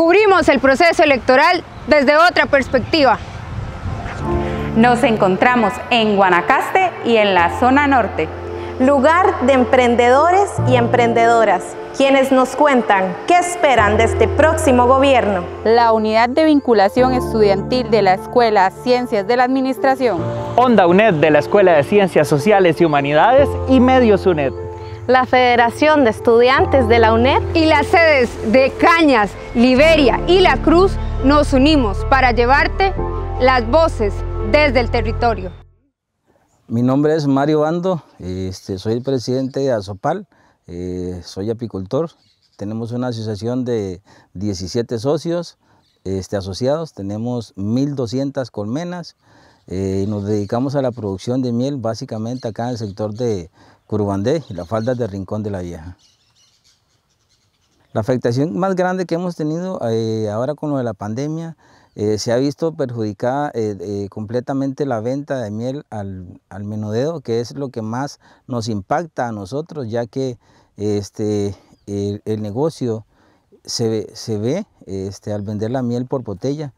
Cubrimos el proceso electoral desde otra perspectiva. Nos encontramos en Guanacaste y en la zona norte. Lugar de emprendedores y emprendedoras, quienes nos cuentan qué esperan de este próximo gobierno. La unidad de vinculación estudiantil de la Escuela Ciencias de la Administración. Onda UNED de la Escuela de Ciencias Sociales y Humanidades y Medios UNED la Federación de Estudiantes de la UNED y las sedes de Cañas, Liberia y La Cruz nos unimos para llevarte las voces desde el territorio. Mi nombre es Mario Bando, este, soy el presidente de Azopal, eh, soy apicultor, tenemos una asociación de 17 socios este, asociados, tenemos 1.200 colmenas, eh, nos dedicamos a la producción de miel básicamente acá en el sector de, Curubandé y las faldas de Rincón de la Vieja. La afectación más grande que hemos tenido eh, ahora con lo de la pandemia eh, se ha visto perjudicada eh, completamente la venta de miel al, al, menudeo, que es lo que más nos impacta a nosotros, ya que este, el, negocio se, ve este, al vender la miel por botella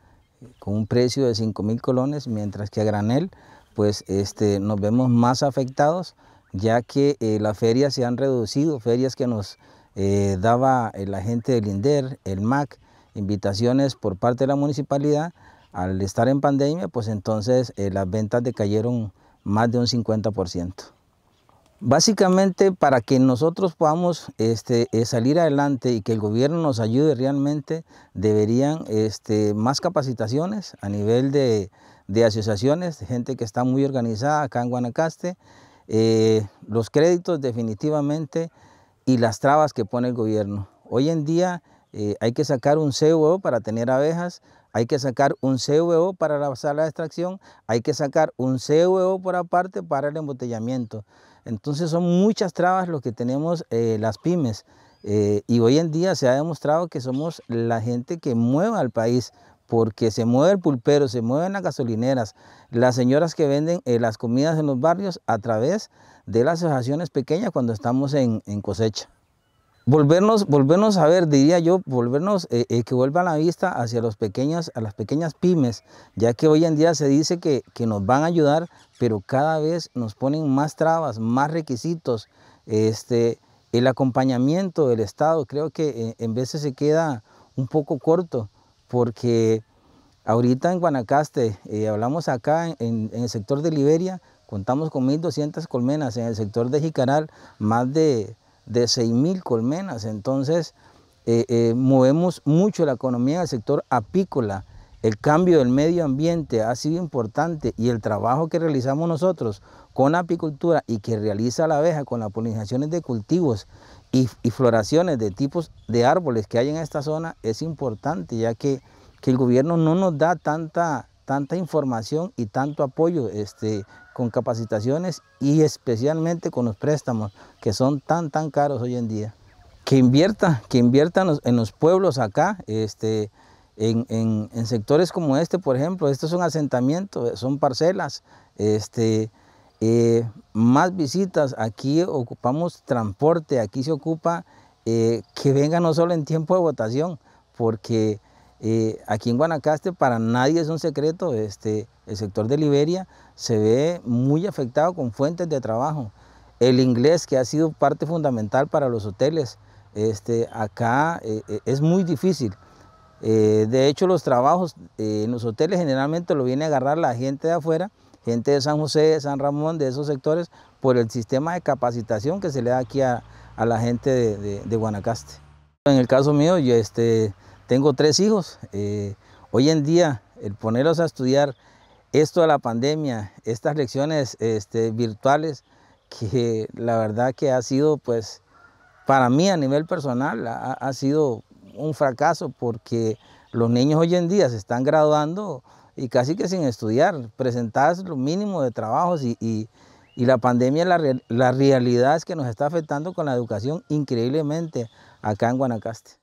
con un precio de 5 mil colones, mientras que a granel pues, este, nos vemos más afectados ya que eh, las ferias se han reducido, ferias que nos eh, daba la gente del INDER, el MAC, invitaciones por parte de la municipalidad, al estar en pandemia, pues entonces eh, las ventas decayeron más de un 50%. Básicamente para que nosotros podamos este, salir adelante y que el gobierno nos ayude realmente, deberían este, más capacitaciones a nivel de, de asociaciones, gente que está muy organizada acá en Guanacaste, eh, los créditos definitivamente y las trabas que pone el gobierno. Hoy en día eh, hay que sacar un CVO para tener abejas, hay que sacar un CVO para la sala de extracción, hay que sacar un CVO por aparte para el embotellamiento. Entonces son muchas trabas lo que tenemos eh, las pymes y hoy en día se ha demostrado que somos la gente que mueve al país porque se mueve el pulpero, se mueven las gasolineras, las señoras que venden eh, las comidas en los barrios a través de las asociaciones pequeñas cuando estamos en, cosecha. Volvernos, volvernos a ver, diría yo, volvernos eh, eh, que vuelva la vista hacia los pequeños, a las pequeñas pymes, ya que hoy en día se dice que, nos van a ayudar, pero cada vez nos ponen más trabas, más requisitos. Este, el acompañamiento del Estado creo que en veces se queda un poco corto porque ahorita en Guanacaste, eh, hablamos acá en, el sector de Liberia, contamos con 1.200 colmenas, en el sector de Jicaral más de, 6.000 colmenas, entonces eh, eh, movemos mucho la economía del sector apícola, el cambio del medio ambiente ha sido importante y el trabajo que realizamos nosotros con apicultura y que realiza la abeja con las polinizaciones de cultivos y, floraciones de tipos de árboles que hay en esta zona es importante, ya que, que el gobierno no nos da tanta, tanta información y tanto apoyo este, con capacitaciones y especialmente con los préstamos, que son tan, tan caros hoy en día. Que invierta, que inviertan en, los, pueblos acá, este, en, en, en, sectores como este, por ejemplo, estos son asentamientos, son parcelas, este, eh, más visitas, aquí ocupamos transporte, aquí se ocupa eh, que venga no solo en tiempo de votación, porque eh, aquí en Guanacaste para nadie es un secreto, este, el sector de Liberia se ve muy afectado con fuentes de trabajo. El inglés, que ha sido parte fundamental para los hoteles, este, acá es muy difícil. de hecho, los trabajos en los hoteles generalmente lo viene a agarrar la gente de afuera gente de San José, de San Ramón, de esos sectores, por el sistema de capacitación que se le da aquí a, la gente de, Guanacaste. En el caso mío, yo este, tengo tres hijos. Eh, hoy en día, el ponerlos a estudiar esto de la pandemia, estas lecciones este, virtuales, que la verdad que ha sido, pues, para mí a nivel personal, ha, ha sido un fracaso porque los niños hoy en día se están graduando y casi que sin estudiar. Presentadas lo mínimo de trabajos y, la pandemia, la, la realidad es que nos está afectando con la educación increíblemente acá en Guanacaste.